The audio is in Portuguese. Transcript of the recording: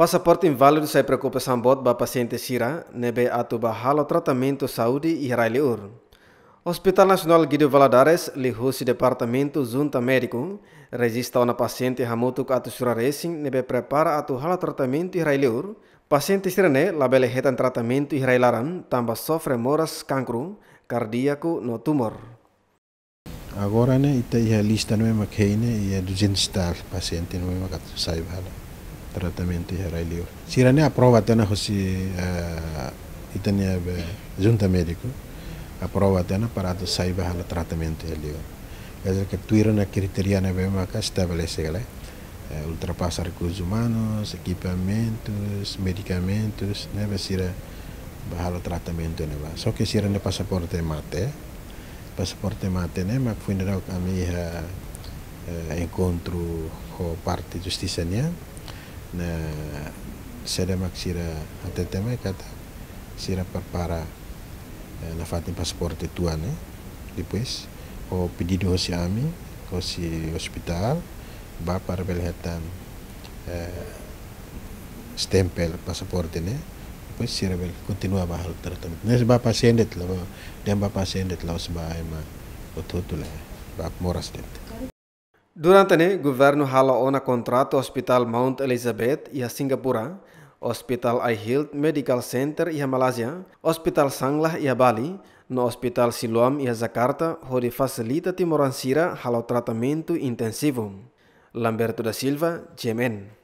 Passaporte inválido sai preocupação bot para paciente sira nebe atu ba halo tratamento saúde e ur. Hospital Nacional Guido Valadares lhe departamento junta médico resista na paciente hamutu atu suraresin nebe prepara atu halo tratamento e ur. Paciente sirane labele tratamento e railaran tamba sofre moras cancro cardíaco no tumor. Agora né, ita é a lista não é maquine e é do gente estar paciente não é macato sai tratamento geral livre. Tirane aprova até na Rossi eh, itania eh, junta médico aprova até na do saiba hala tratamento livre. Quer dizer que tu tuira na criteria na bem maca estabelece galera. Eh, ultrapassa recursos humanos, equipamentos, medicamentos, né? Vai ser bahalo tratamento né? Só que sira ne passaporte mate, passaporte mate né? Mas fui na minha encontro com parte justiça né? na sedemak sira ateteme eh, kata sira perpara eh, na fatin pasporte tuane eh, depois o pedido si ami si hospital ba para belhetan eh, stempel pasaporte ne depois sira bel continua ba hal tratamento nes ba paciente la ba dem ba paciente la os ba ema ototule ba moras det Durante ne, governo hala ona kontrato Hospital Mount Elizabeth ia Singapura, Hospital iHealth Medical Center ia Malaysia, Hospital Sanglah ia Bali, no Hospital Siloam ia Jakarta, hodi facilita moransira halo tratamento intensivo. Lamberto da Silva, GMN.